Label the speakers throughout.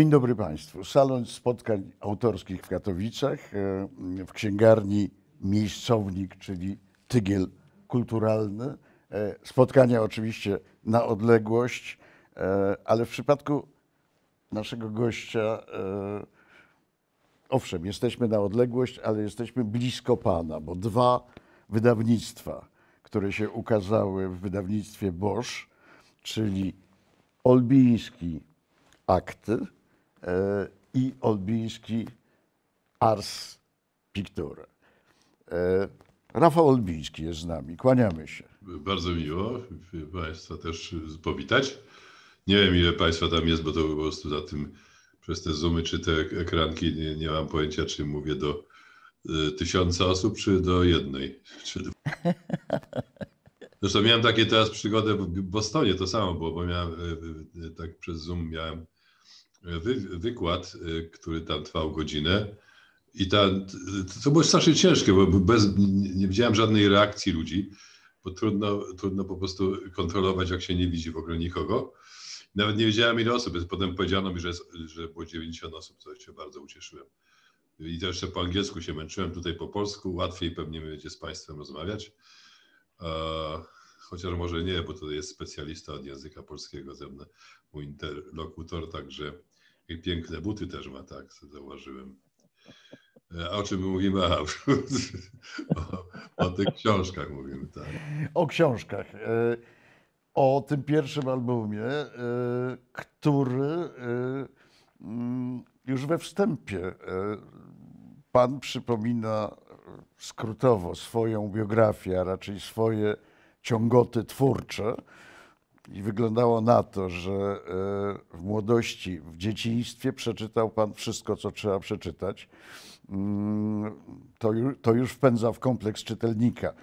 Speaker 1: Dzień dobry Państwu. Salon spotkań autorskich w Katowicach, e, w księgarni Miejscownik, czyli Tygiel Kulturalny. E, spotkania oczywiście na odległość, e, ale w przypadku naszego gościa, owszem, jesteśmy na odległość, ale jesteśmy blisko Pana, bo dwa wydawnictwa, które się ukazały w wydawnictwie Bosch, czyli Olbiński Akty, E, i Olbiński Ars Picture. Rafał Olbiński jest z nami, kłaniamy się.
Speaker 2: Bardzo miło Państwa też powitać. Nie wiem, ile Państwa tam jest, bo to po prostu za tym, przez te zoomy czy te ekranki nie, nie mam pojęcia, czy mówię do e, tysiąca osób, czy do jednej. Zresztą miałem takie teraz przygodę w Bostonie, to samo było, bo miałem, e, tak przez Zoom miałem wy, wykład, y, który tam trwał godzinę. I ta, to było strasznie ciężkie, bo bez, nie widziałem żadnej reakcji ludzi, bo trudno, trudno po prostu kontrolować, jak się nie widzi w ogóle nikogo. Nawet nie wiedziałem ile osób, więc potem powiedziano mi, że, że było 90 osób, co się bardzo ucieszyłem. I też jeszcze po angielsku się męczyłem, tutaj po polsku, łatwiej pewnie będzie z Państwem rozmawiać. E, chociaż może nie, bo tutaj jest specjalista od języka polskiego ze mną, mój interlokutor, także piękne buty też ma, tak, zauważyłem. E, a o czym mówimy? A, o, o tych książkach mówimy, tak.
Speaker 1: O książkach. E, o tym pierwszym albumie, e, który mm, już we wstępie pan przypomina skrótowo swoją biografię, a raczej swoje ciągoty twórcze. I wyglądało na to, że e, w młodości, w dzieciństwie przeczytał pan wszystko, co trzeba przeczytać. Mm, to już, to już wpędza w kompleks czytelnika.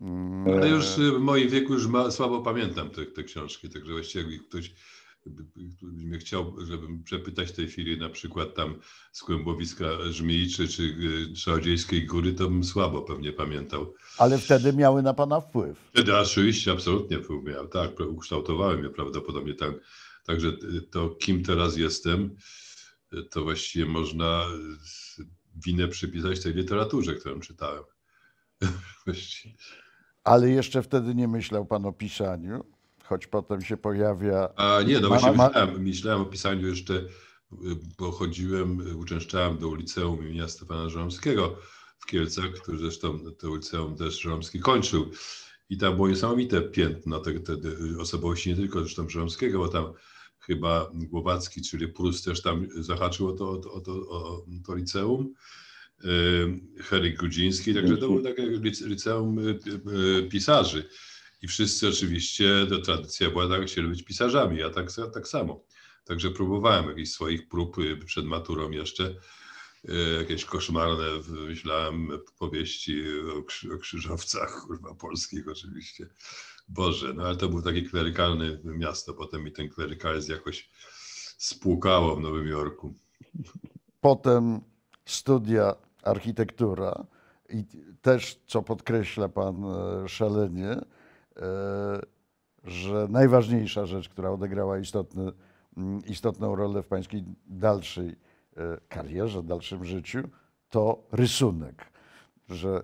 Speaker 1: Mm, Ale już e,
Speaker 2: w moim wieku już ma, słabo pamiętam te, te książki, także właściwie jak ktoś którybyśmy chciał, żebym przepytać w tej chwili na przykład tam z kłębowiska Żmijczy czy y, Czarodziejskiej Góry, to bym słabo pewnie pamiętał.
Speaker 1: Ale wtedy miały na pana wpływ.
Speaker 2: Wtedy oczywiście absolutnie wpływ miał, tak, ukształtowałem je prawdopodobnie tak. Także y, to kim teraz jestem, y, to właściwie można winę przypisać tej literaturze, którą
Speaker 1: czytałem. Ale jeszcze wtedy nie myślał pan o pisaniu? choć potem się pojawia. A nie, no właśnie myślałem,
Speaker 2: myślałem o pisaniu jeszcze, bo chodziłem, uczęszczałem do liceum imienia Stefana Żeromskiego w Kielcach, który zresztą to liceum też Żeromski kończył. I tam było niesamowite piętno te, te osobowości, nie tylko zresztą Żeromskiego, bo tam chyba Głowacki, czyli Prus też tam zahaczył o to, o to, o to, o to liceum. Henryk Grudziński, także to było takie liceum y, y, y, pisarzy. I wszyscy oczywiście, to tradycja była taka, chcieli być pisarzami, ja tak, tak samo. Także próbowałem jakichś swoich prób y, przed maturą jeszcze. Y, jakieś koszmarne wymyślałem powieści o krzyżowcach, kurwa, polskich oczywiście. Boże, no ale to był taki klerykalny miasto. Potem mi ten klerykalizm jakoś spłukało w Nowym
Speaker 1: Jorku. Potem studia architektura i też, co podkreśla pan e, szalenie, E, że najważniejsza rzecz, która odegrała istotny, mm, istotną rolę w pańskiej dalszej e, karierze, dalszym życiu, to rysunek. Że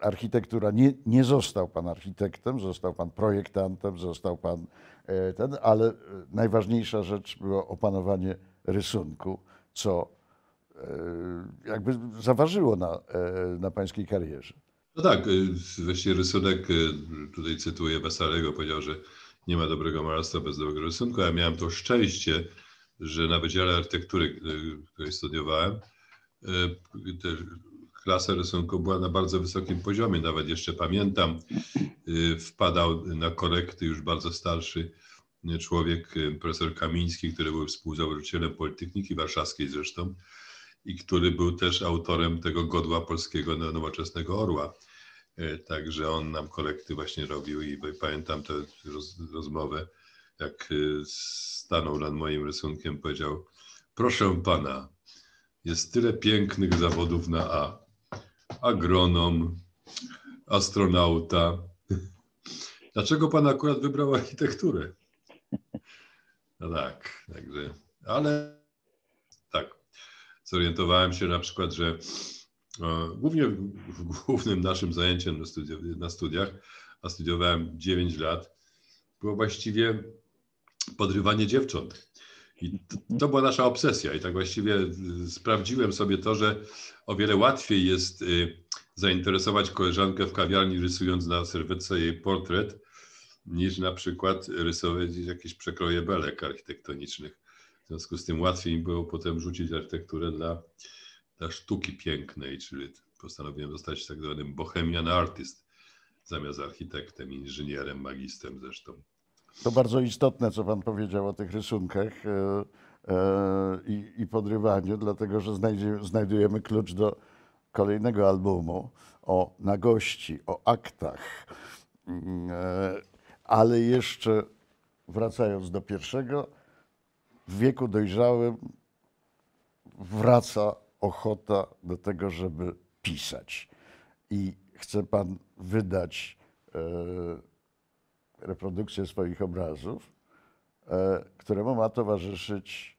Speaker 1: architektura, nie, nie został pan architektem, został pan projektantem, został pan e, ten, ale najważniejsza rzecz było opanowanie rysunku, co jakby zaważyło na, na pańskiej karierze.
Speaker 2: No tak, y, właśnie rysunek, y, tutaj cytuję Wesalego, powiedział, że nie ma dobrego malarstwa bez dobrego rysunku. Ja miałem to szczęście, że na Wydziale Architektury, y, której studiowałem, klasa rysunku była na bardzo wysokim poziomie. Nawet jeszcze pamiętam, wpadał na korekty już bardzo starszy człowiek, profesor Kamiński, który był współzałożycielem Politechniki Warszawskiej zresztą i który był też autorem tego godła polskiego no, nowoczesnego orła. E, także on nam korekty właśnie robił i pamiętam tę roz, rozmowę, jak e, stanął nad moim rysunkiem, powiedział: Proszę pana, jest tyle pięknych zawodów na A. Agronom, astronauta. Dlaczego pan akurat wybrał architekturę? No tak, także, ale tak. Zorientowałem się na przykład, że Głównie głównym naszym zajęciem na, studiach, na studiach a studiowałem 9 lat, było właściwie podrywanie dziewcząt. I to, to, była nasza obsesja. I tak właściwie y, sprawdziłem sobie to, że o wiele łatwiej jest y, zainteresować koleżankę w kawiarni, rysując na serwetce jej portret, niż na przykład rysować jakieś przekroje belek architektonicznych. W związku z tym łatwiej było potem rzucić architekturę dla dla sztuki pięknej, czyli postanowiłem zostać tak zwanym bohemian artist zamiast architektem, inżynierem, magistrem zresztą.
Speaker 1: To bardzo istotne, co pan powiedział o tych rysunkach e, e, i, i podrywaniu, dlatego że znajdujemy klucz do kolejnego albumu o nagości, o aktach. Mm, e, ale jeszcze wracając do pierwszego, w wieku dojrzałym wraca ochota do tego, żeby pisać. I chce pan wydać e, reprodukcję swoich obrazów, e, któremu ma towarzyszyć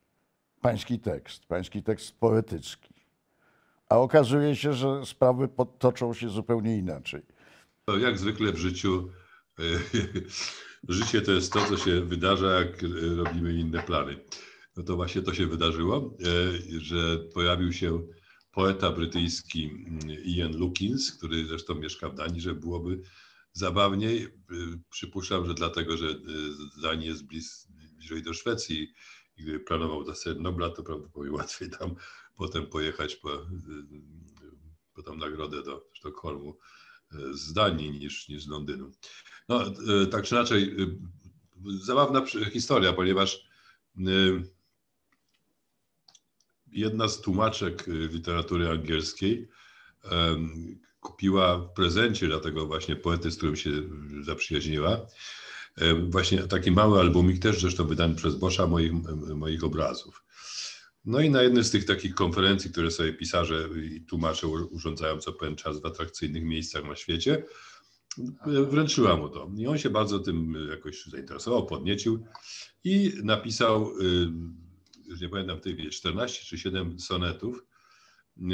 Speaker 1: pański tekst, pański tekst poetycki. A okazuje się, że sprawy potoczą się zupełnie inaczej.
Speaker 2: jak zwykle w życiu, e, życie to jest to, co się wydarza, jak e, robimy inne plany no to właśnie to się wydarzyło, e, że pojawił się poeta brytyjski mm, Ian Lukins, który zresztą mieszka w Danii, że byłoby zabawniej. E, przypuszczam, że dlatego, że e, Danii jest bliżej do Szwecji i gdyby planował dostać Nobla, to prawdopodobnie łatwiej tam potem pojechać po, po nagrodę do Sztokholmu z Danii niż, niż z Londynu. No, tak czy inaczej, zabawna historia, ponieważ jedna z tłumaczek y, literatury angielskiej kupiła w prezencie dla tego właśnie poety, z którym się zaprzyjaźniła, właśnie taki mały albumik, też zresztą wydany przez Boscha, moich, moich obrazów. No i na jednej z tych takich konferencji, które sobie pisarze i tłumacze urządzają co pewien czas w atrakcyjnych miejscach na świecie, e, wręczyła mu to. I on się bardzo tym jakoś zainteresował, podniecił i napisał y, już nie pamiętam w tej chwili, 14 czy 7 sonetów y,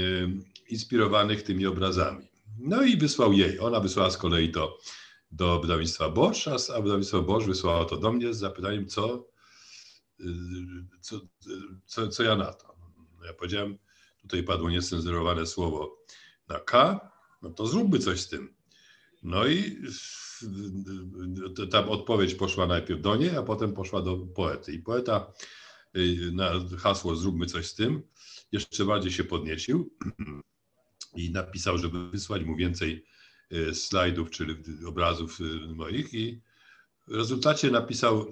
Speaker 2: inspirowanych tymi obrazami. No i wysłał jej. Ona wysłała z kolei to do wydawnictwa Bosch, a wydawnictwo Bosch wysłało to do mnie z zapytaniem, co, y, co, co, co ja na to. No ja powiedziałem, tutaj padło niecenzurowane słowo na K, no to zróbmy coś z tym. No i tam odpowiedź poszła najpierw do niej, a potem poszła do poety. I poeta Y, na hasło zróbmy coś z tym, jeszcze bardziej się podniecił i napisał, żeby wysłać mu więcej y, slajdów, czyli obrazów y, moich i w rezultacie napisał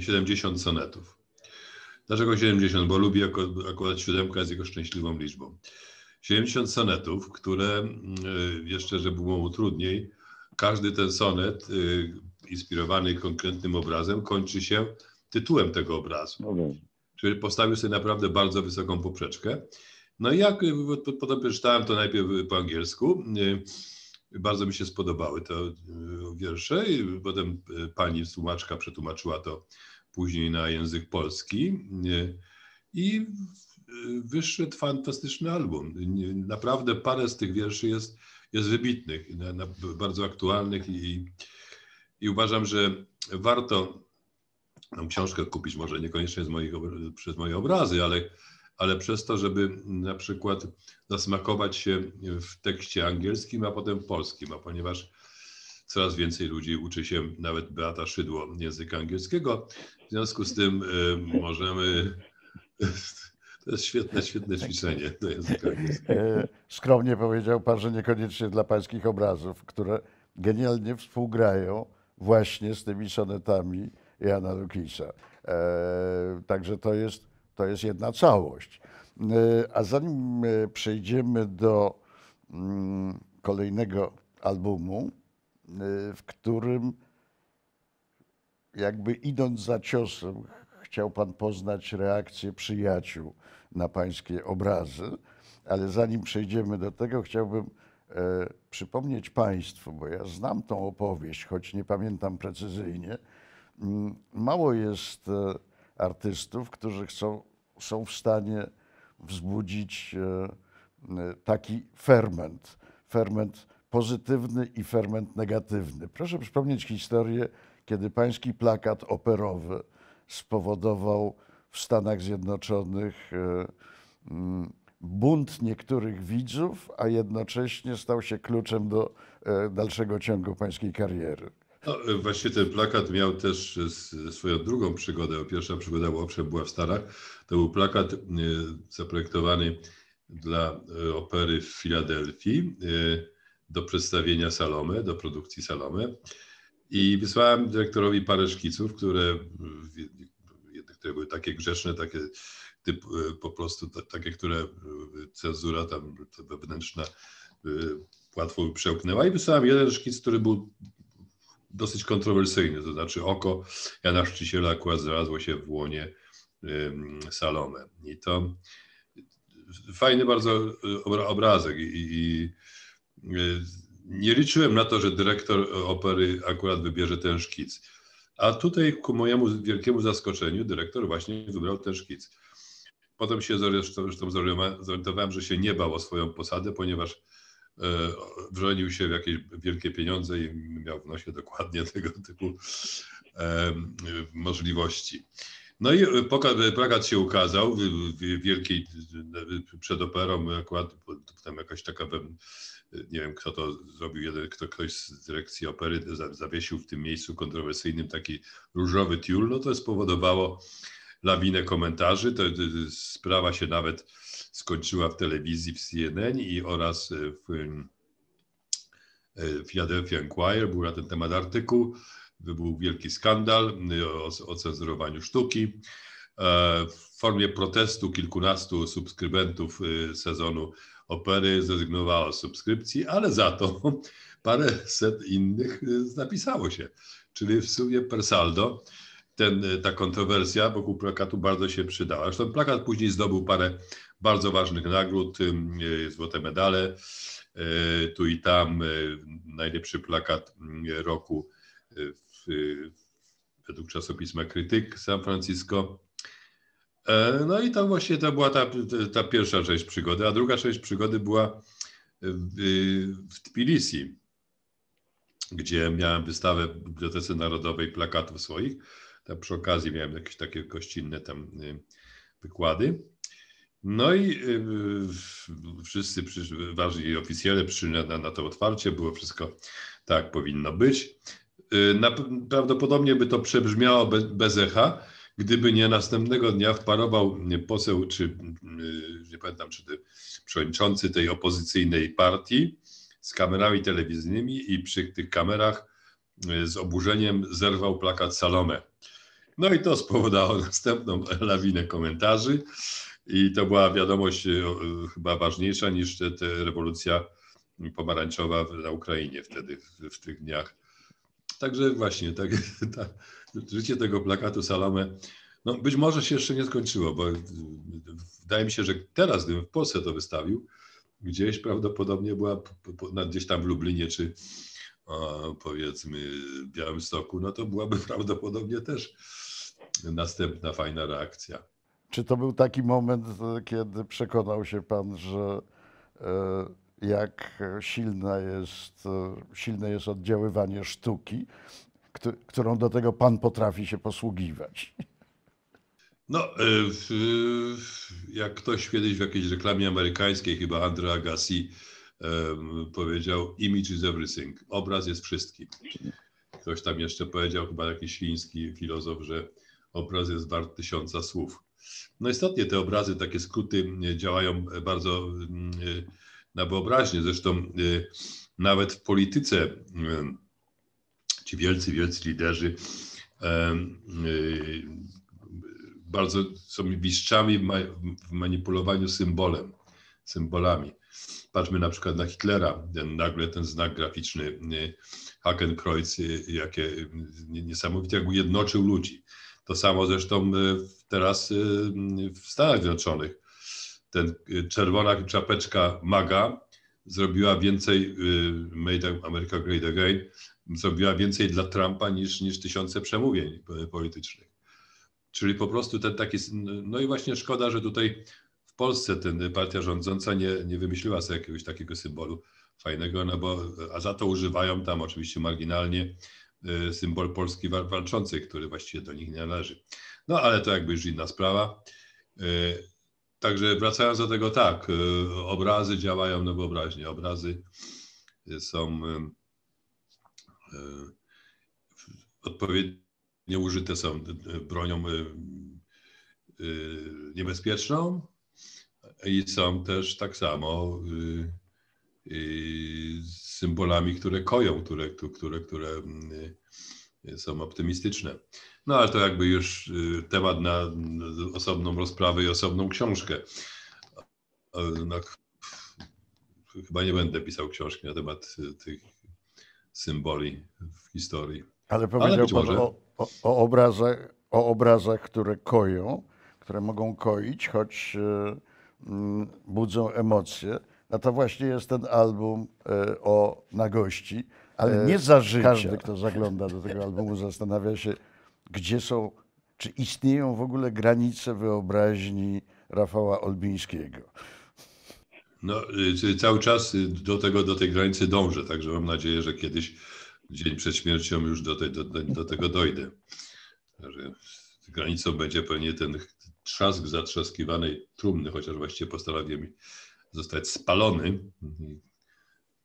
Speaker 2: 70 mm, sonetów. Dlaczego 70? Bo lubi akurat siódemka jest jego szczęśliwą liczbą. 70 sonetów, które jeszcze, żeby było mu trudniej, każdy ten sonet inspirowany konkretnym obrazem kończy się tytułem tego obrazu. No który postawił sobie naprawdę bardzo wysoką poprzeczkę. No i jak y, potem czytałem to najpierw po angielsku, y, bardzo mi się spodobały te y, wiersze i potem pani tłumaczka przetłumaczyła to później na język polski i wyszedł fantastyczny album. Naprawdę parę z tych wierszy jest, jest wybitnych, bardzo aktualnych i, i uważam, że warto tam książkę kupić, może niekoniecznie z moich, przez moje obrazy, ale, ale przez to, żeby na przykład zasmakować się w tekście angielskim, a potem polskim, a ponieważ coraz więcej ludzi uczy się, nawet Beata Szydło, języka angielskiego, w związku z tym y, możemy... To jest świetne, świetne tak. ćwiczenie do języka angielskiego. E,
Speaker 1: skromnie powiedział pan, że niekoniecznie dla pańskich obrazów, które genialnie współgrają właśnie z tymi sonetami Jana Lukisa. E, także to jest, to jest jedna całość. E, a zanim e, przejdziemy do mm, kolejnego albumu, w którym jakby idąc za ciosem, chciał pan poznać reakcję przyjaciół na pańskie obrazy, ale zanim przejdziemy do tego, chciałbym przypomnieć państwu, bo ja znam tą opowieść, choć nie pamiętam precyzyjnie, Mm, mało jest e, artystów, którzy chcą, są w stanie wzbudzić e, taki ferment. Ferment pozytywny i ferment negatywny. Proszę przypomnieć historię, kiedy pański plakat operowy spowodował w Stanach Zjednoczonych e, bunt niektórych widzów, a jednocześnie stał się kluczem do dalszego ciągu pańskiej kariery.
Speaker 2: No, e, właśnie ten plakat miał też e, swoją drugą przygodę. Pierwsza przygoda owszem była w starach. To był plakat e, zaprojektowany dla opery w Filadelfii do przedstawienia Salome, do produkcji Salome. I wysłałem dyrektorowi parę szkiców, które, które były takie grzeczne, takie typ, po prostu takie, które cenzura tam wewnętrzna łatwo przełknęła. I wysłałem jeden szkic, który był dosyć kontrowersyjny, to znaczy oko Jana Szczyciela akurat znalazło się w łonie Salome. I to fajny bardzo y, obrazek i, i y, nie liczyłem na to, że dyrektor opery akurat wybierze ten szkic. A tutaj ku mojemu wielkiemu zaskoczeniu dyrektor właśnie wybrał ten szkic. Potem się zresztą, zresztą zorientowałem, że się nie bał o swoją posadę, ponieważ E, wrzenił się w jakieś wielkie pieniądze i miał w nosie dokładnie tego typu e, możliwości. No i plakat się ukazał w wielkiej, przed operą akurat, tam jakaś taka, nie wiem kto to zrobił, jeden, kto, ktoś z dyrekcji opery zawiesił w tym miejscu kontrowersyjnym taki różowy tiul, no to spowodowało, lawinę komentarzy. To, sprawa się nawet skończyła w telewizji w CNN i oraz w e, Philadelphia Inquirer. Był na ten temat artykuł. Był wielki skandal y, o, o cenzurowaniu sztuki. E, w formie protestu kilkunastu subskrybentów y, sezonu opery zrezygnowało z subskrypcji, ale za to parę set innych napisało y, się. Czyli w sumie per saldo ten, y, ta kontrowersja wokół plakatu bardzo się przydała. Zresztą plakat później zdobył parę bardzo ważnych nagród, y, y, złote medale, tu i tam najlepszy plakat roku w, według czasopisma Krytyk San Francisco. E, no i to właśnie to była ta, ta pierwsza część przygody, a druga część przygody była w, w Tbilisi, gdzie miałem wystawę w Bibliotece Narodowej plakatów swoich tam przy okazji miałem jakieś takie gościnne tam y, wykłady. No i y, wszyscy ważni oficjele przy na, na to otwarcie, było wszystko tak powinno być. Y, na, prawdopodobnie by to przebrzmiało be, bez echa, gdyby nie następnego dnia wparował poseł, czy nie pamiętam, czy przewodniczący tej opozycyjnej partii z kamerami telewizyjnymi i przy tych kamerach z oburzeniem zerwał plakat Salome. No i to spowodowało następną lawinę komentarzy. I to była wiadomość e, chyba ważniejsza niż te, te rewolucja pomarańczowa na Ukrainie wtedy, w, w tych dniach. Także właśnie, tak, ta, życie tego plakatu Salome, no być może się jeszcze nie skończyło, bo e, wydaje mi się, że teraz, gdybym w Polsce to wystawił, gdzieś prawdopodobnie była gdzieś tam w Lublinie czy powiedzmy w Białymstoku, no to byłaby prawdopodobnie też następna fajna reakcja.
Speaker 1: Czy to był taki moment, e, kiedy przekonał się pan, że e, jak silne jest, e, silne jest oddziaływanie sztuki, którą do tego pan potrafi się posługiwać?
Speaker 2: No, jak ktoś kiedyś w jakiejś reklamie amerykańskiej, chyba Andre Agassi, powiedział: Image is everything, obraz jest wszystkim. Ktoś tam jeszcze powiedział, chyba jakiś chiński filozof, że Obraz jest wart tysiąca słów. No istotnie te obrazy, takie skróty e, działają bardzo mm, e, na wyobraźnię. Zresztą e, nawet w polityce ci wielcy, wielcy liderzy bardzo są mistrzami w manipulowaniu symbolem, symbolami. Patrzmy na przykład na Hitlera, ten, nagle ten znak graficzny Hakenkreuz, jakie niesamowite, jak ujednoczył ludzi. To samo zresztą y, teraz y, w Stanach Zjednoczonych. Ten y, czerwona czapeczka MAGA zrobiła więcej, Made America Great Again, zrobiła więcej dla Trumpa niż, niż tysiące przemówień politycznych. Czyli po prostu ten taki, no i właśnie szkoda, że tutaj w Polsce ten partia rządząca nie, nie wymyśliła sobie jakiegoś takiego symbolu fajnego, no bo, a za to używają tam oczywiście marginalnie Y, symbol Polski walczącej, który właściwie do nich nie należy. No ale to jakby już inna sprawa. Y, także wracając do tego, tak, y, obrazy działają na wyobraźnie. Obrazy są odpowiednio użyte, są bronią niebezpieczną i są też tak samo Y, symbolami, które koją, które, które, które mm, y, są optymistyczne. No ale to jakby już y, temat na osobną rozprawę i osobną książkę. No, chyba nie będę pisał książki na temat tych symboli w historii. Ale powiedział Ale pan o,
Speaker 1: o, o, obrazach, o obrazach, które koją, które mogą koić, choć mm, budzą emocje. No to właśnie jest ten album e, o Nagości. Ale e, nie za życia. Każdy, kto zagląda do tego albumu, zastanawia się, gdzie są, czy istnieją w ogóle granice wyobraźni Rafała Olbińskiego.
Speaker 2: No, y, y, cały czas y, do, tego, do tej granicy dążę, także mam nadzieję, że kiedyś, dzień przed śmiercią, już do, tej, do, do tego dojdę. Że granicą będzie pewnie ten trzask zatrzaskiwanej trumny, chociaż właściwie postanowiłem zostać spalony.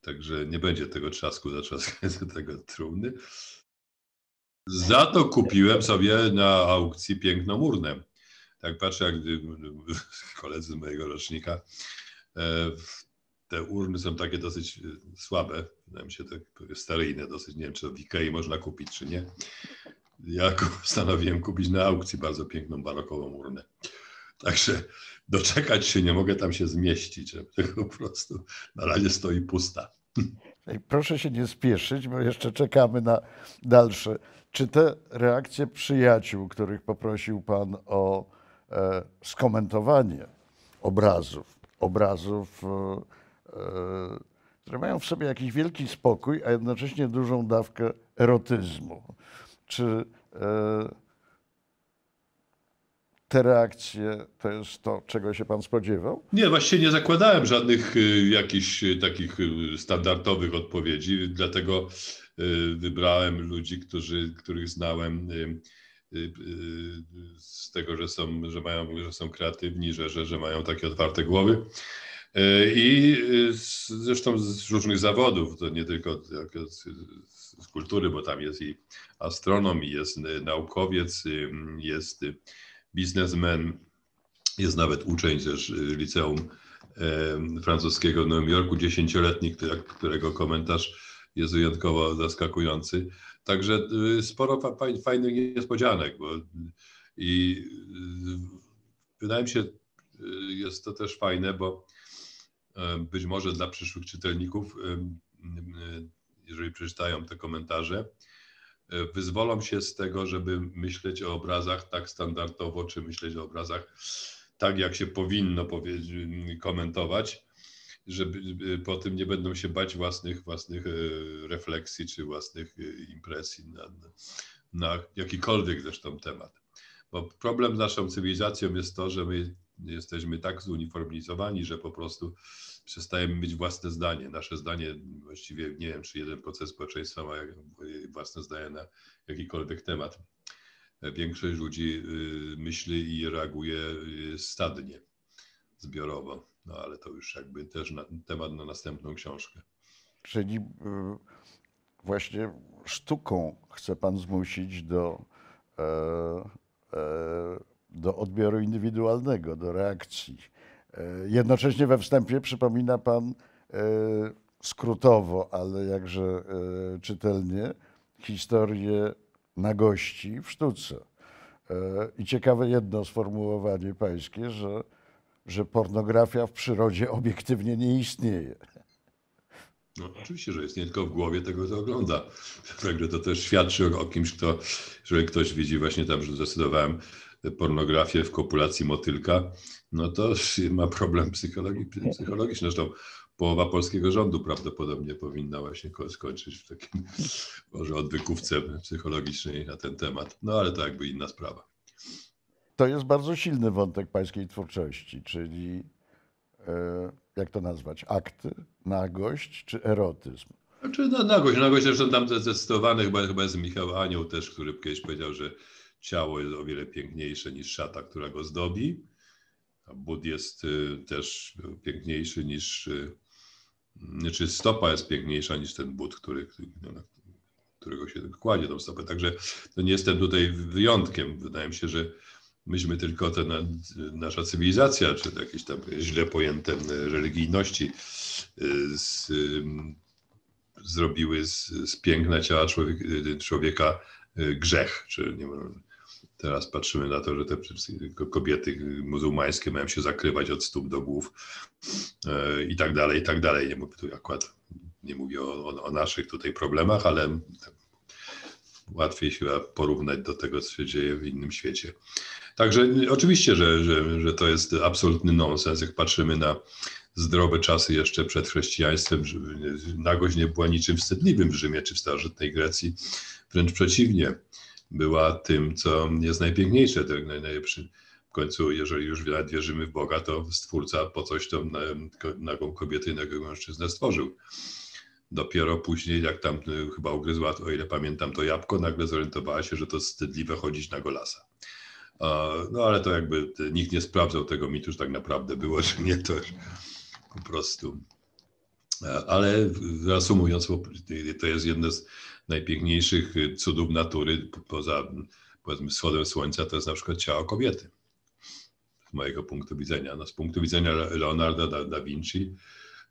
Speaker 2: Także nie będzie tego trzasku za trzasku, tego trumny. Za to kupiłem sobie na aukcji piękną urnę. Tak patrzę, jak koledzy mojego rocznika. E, te urny są takie dosyć e, słabe. Wydaje mi się tak staryjne dosyć. Nie wiem, czy w Ikei można kupić, czy nie. Ja postanowiłem kupić na aukcji bardzo piękną barokową urnę. Także doczekać się nie mogę, tam się zmieścić. Po prostu na razie stoi pusta.
Speaker 1: Proszę się nie spieszyć, bo jeszcze czekamy na dalsze. Czy te reakcje przyjaciół, których poprosił Pan o e, skomentowanie obrazów, obrazów, e, e które mają w sobie jakiś wielki spokój, a jednocześnie dużą dawkę erotyzmu, czy e, te reakcje to jest to, czego się pan spodziewał?
Speaker 2: Nie, właściwie nie zakładałem żadnych y, jakichś y, takich y, standardowych odpowiedzi, dlatego wybrałem ludzi, którzy, których znałem z tego, że są, że mają, że są kreatywni, że, że, że mają takie otwarte głowy. I zresztą z różnych zawodów, to nie tylko z, z kultury, bo tam jest i astronom, i jest naukowiec, jest biznesmen. Jest nawet uczeń też y, liceum francuskiego w Nowym Jorku, dziesięcioletni, którego komentarz jest wyjątkowo zaskakujący. Także y, sporo fajnych niespodzianek, bo y, i wydaje mi się, jest to też fajne, bo e, być może dla przyszłych czytelników, jeżeli przeczytają te komentarze, wyzwolą się z tego, żeby myśleć o obrazach tak standardowo, czy myśleć o obrazach tak, jak się powinno komentować, że po tym nie będą się bać własnych, własnych e, refleksji czy własnych e, impresji na, na jakikolwiek zresztą temat. Bo problem z naszą cywilizacją jest to, że my jesteśmy tak zuniformizowani, że po prostu przestajemy mieć własne zdanie. Nasze zdanie, właściwie nie wiem, czy jeden proces społeczeństwa ma własne zdanie na jakikolwiek temat. Większość ludzi y, myśli i reaguje y, stadnie, zbiorowo. No ale to już jakby też na, temat na następną książkę.
Speaker 1: Czyli y, właśnie sztuką chce Pan zmusić do, e, e, do odbioru indywidualnego, do reakcji. E, jednocześnie we wstępie przypomina Pan e, skrótowo, ale jakże e, czytelnie, historię nagości w sztuce. I ciekawe jedno sformułowanie pańskie, że, że pornografia w przyrodzie obiektywnie nie istnieje. No, oczywiście,
Speaker 2: że jest nie tylko w głowie tego, kto ogląda. Także to też świadczy o kimś, kto, jeżeli ktoś widzi właśnie tam, że zdecydowałem pornografię w kopulacji motylka, no to ma problem psychologiczny. Zresztą połowa polskiego rządu prawdopodobnie powinna właśnie skończyć w takim może odwykówce psychologicznej na ten temat. No ale to jakby inna sprawa.
Speaker 1: To jest bardzo silny wątek pańskiej twórczości, czyli e, jak to nazwać, akty, nagość czy erotyzm?
Speaker 2: Znaczy, no, nagość, nagość zresztą tam zdecydowanych, chyba, chyba jest Michał Anioł też, który kiedyś powiedział, że ciało jest o wiele piękniejsze niż szata, która go zdobi. A but jest y, też piękniejszy niż, y, Znaczy stopa jest piękniejsza niż ten but, który, którego się kładzie tą stopę. Także nie jestem tutaj wyjątkiem. Wydaje mi się, że myśmy tylko, ta nasza cywilizacja, czy jakieś tam źle pojęte religijności y, z, zrobiły z, z piękna ciała człowieka, człowieka grzech, czy nie wiem, Teraz patrzymy na to, że te kobiety muzułmańskie mają się zakrywać od stóp do głów e, i tak dalej, i tak dalej. Nie mówię tu akurat, nie mówię o, o, o naszych tutaj problemach, ale łatwiej się porównać do tego, co się dzieje w innym świecie. Także oczywiście, że, że, że to jest absolutny nonsens, jak patrzymy na zdrowe czasy jeszcze przed chrześcijaństwem. Nagość nie była niczym wstydliwym w Rzymie czy w starożytnej Grecji, wręcz przeciwnie była tym, co jest najpiękniejsze. Tak, W końcu, jeżeli już nawet wierzymy w Boga, to Stwórca po coś tą nagą kobietę i nagą mężczyznę stworzył. Dopiero później, jak tam y, chyba ugryzła, o ile pamiętam, to jabłko, nagle zorientowała się, że to wstydliwe chodzić na golasa. No ale to jakby y, nikt nie sprawdzał tego mitu, że tak naprawdę było, że nie, to po prostu ale reasumując, to jest jedno z najpiękniejszych cudów natury, poza powiedzmy wschodem słońca, to jest na przykład ciało kobiety. Z mojego punktu widzenia. No, z punktu widzenia Leonarda da, da Vinci,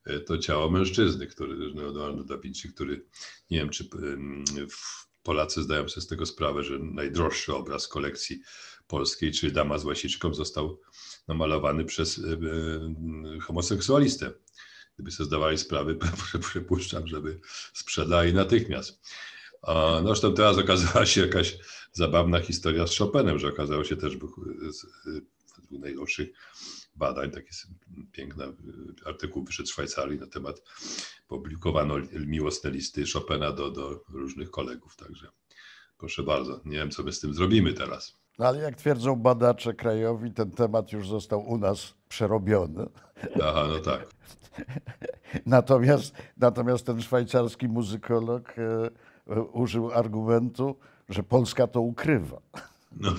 Speaker 2: e, to ciało mężczyzny, który, Leonardo da Vinci, który nie wiem, czy Polacy zdają sobie z tego sprawę, że najdroższy obraz kolekcji polskiej, czyli Dama z łasiczką, został namalowany przez homoseksualistę gdyby sobie zdawali sprawę, przypuszczam, żeby sprzedali natychmiast. No zresztą teraz okazała się jakaś zabawna historia z Chopinem, że okazało się też e, e, dwóch najnowszych badań, taki piękny e, artykuł wyszedł w Szwajcarii na temat, publikowano miłosne listy Chopina do, do różnych kolegów, także proszę bardzo, nie wiem co my z tym zrobimy teraz.
Speaker 1: No, ale jak twierdzą badacze krajowi, ten temat już został u nas przerobiony. Aha, no tak. natomiast, natomiast ten szwajcarski muzykolog e, e, użył argumentu, że Polska to ukrywa.
Speaker 2: No,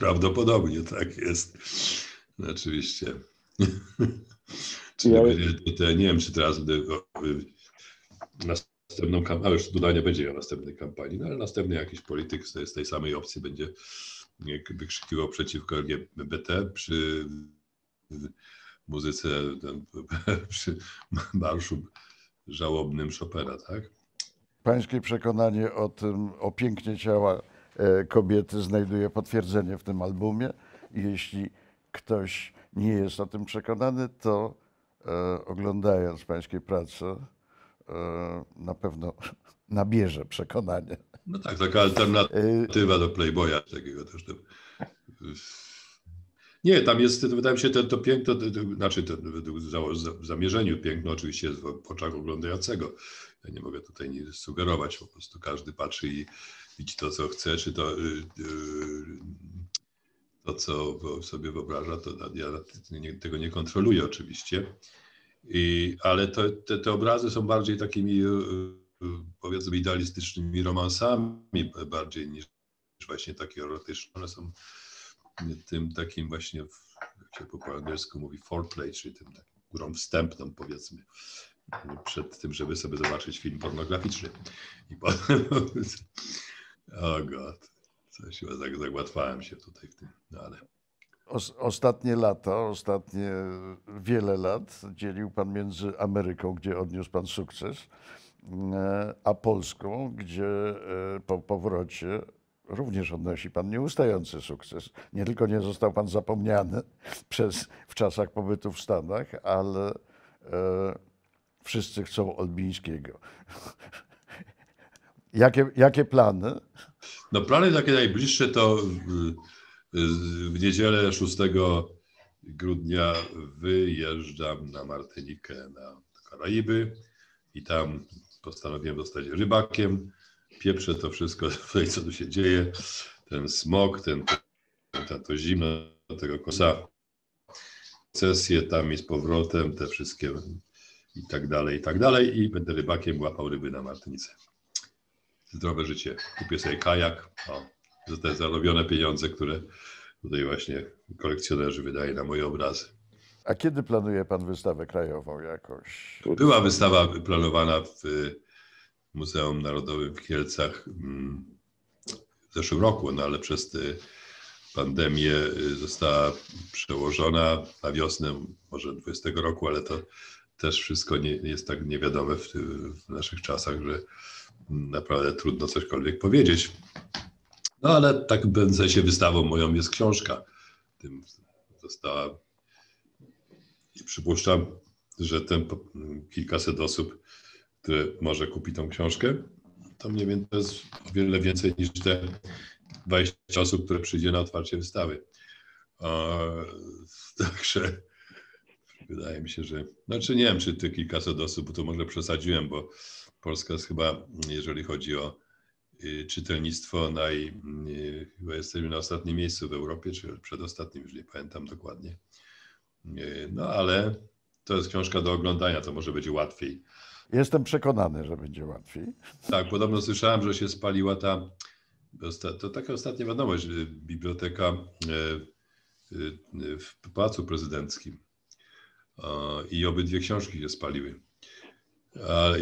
Speaker 2: prawdopodobnie tak jest. No, oczywiście. Czy ja... te, nie wiem, czy teraz następną kampanię, już Duda nie będzie miał następnej kampanii, no ale następny jakiś polityk z tej, samej opcji będzie wykrzykiwał przeciwko LGBT przy muzyce ten, przy marszu żałobnym Chopina, tak?
Speaker 1: Pańskie przekonanie o tym, o pięknie ciała e, kobiety znajduje potwierdzenie w tym albumie. jeśli ktoś nie jest o tym przekonany, to e, oglądając pańskie prace, e, na pewno nabierze przekonanie.
Speaker 2: No tak, taka alternatywa e, do Playboya takiego też.
Speaker 1: Nie, tam jest, wydaje mi się, ten, to piękno, to, to,
Speaker 2: znaczy ten, zamierzeniu piękno oczywiście jest w oczach oglądającego. Ja nie mogę tutaj nic sugerować, po prostu każdy patrzy i widzi to, co chce, czy to, y, y, to co sobie wyobraża, to ja tego nie kontroluję oczywiście. I, ale to, te, te obrazy są bardziej takimi, y, powiedzmy, idealistycznymi romansami, bardziej niż właśnie takie erotyczne. One są tym takim właśnie, jak się po angielsku mówi, foreplay, czyli tym takim górą wstępną powiedzmy, przed tym, żeby sobie zobaczyć film pornograficzny. I potem, o oh god, coś tak zagłatwałem się tutaj w tym, no ale...
Speaker 1: Ostatnie lata, ostatnie wiele lat dzielił Pan między Ameryką, gdzie odniósł Pan sukces, e, a Polską, gdzie e, po powrocie również odnosi pan nieustający sukces. Nie tylko nie został pan zapomniany przez, w czasach pobytu w Stanach, ale e, wszyscy chcą Olbińskiego. jakie, jakie plany? No plany takie najbliższe
Speaker 2: to w, w niedzielę 6 grudnia wyjeżdżam na Martynikę, na Karaiby i tam postanowiłem zostać rybakiem pieprze to wszystko tutaj, no co tu się dzieje, ten smog, ten, ta to zima, tego kosa, sesje tam i z powrotem, te wszystkie i tak dalej, i tak dalej i będę rybakiem łapał ryby na Martynicę. Zdrowe życie. Kupię sobie kajak, o, za te zarobione pieniądze, które tutaj właśnie kolekcjonerzy wydaje na moje obrazy.
Speaker 1: A kiedy planuje pan wystawę krajową jakoś?
Speaker 2: Była wystawa planowana w Muzeum Narodowym w Kielcach mm, w zeszłym roku, no ale przez tę pandemię y, została przełożona na wiosnę może 20 roku, ale to też wszystko nie, jest tak niewiadome w, w naszych czasach, że naprawdę trudno cośkolwiek powiedzieć. No ale tak będę sensie wystawą moją jest książka. Tym została i przypuszczam, że ten mm, kilkaset osób który może kupi tą książkę, to mniej więcej to jest o wiele więcej niż te 20 osób, które przyjdzie na otwarcie wystawy. Także wydaje mi się, że. Znaczy, nie wiem, czy te kilkaset osób, bo to może przesadziłem, bo Polska jest chyba, jeżeli chodzi o y, czytelnictwo, naj, y, chyba jesteśmy na ostatnim miejscu w Europie, czy przedostatnim, już nie pamiętam dokładnie. Y, no ale to jest książka do oglądania, to może być łatwiej
Speaker 1: Jestem przekonany, że będzie łatwiej.
Speaker 2: Tak, podobno słyszałem, że się spaliła ta. To taka ostatnia wiadomość, biblioteka e, e, w Pałacu Prezydenckim. I obydwie książki się spaliły. Ale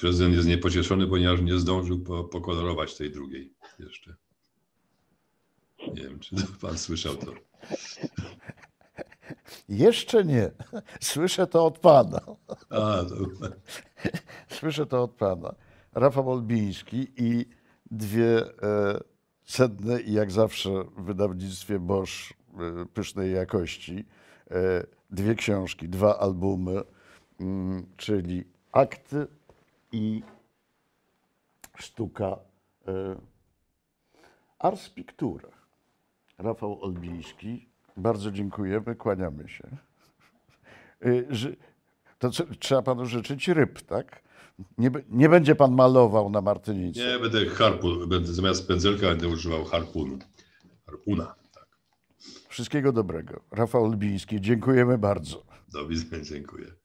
Speaker 2: prezydent jest niepocieszony, ponieważ nie zdążył pokolorować tej drugiej jeszcze.
Speaker 1: Nie wiem, czy pan słyszał to. Jeszcze nie. Słyszę to od pana. A, Słyszę to od pana. Rafał Olbiński i dwie e, cenne i jak zawsze w wydawnictwie Bosch e, pysznej jakości e, dwie książki, dwa albumy, mm, czyli Akty i Sztuka e, Ars Pictura. Rafał Olbiński bardzo dziękujemy, kłaniamy się. Y, to co, trzeba panu życzyć ryb, tak? Nie, nie, będzie pan malował na Martynicy. Nie,
Speaker 2: będę harpun, będę zamiast pędzelka będę używał harpunu,
Speaker 1: Harpuna, tak. Wszystkiego dobrego. Rafał Lbiński, dziękujemy bardzo. Do widzenia, dziękuję.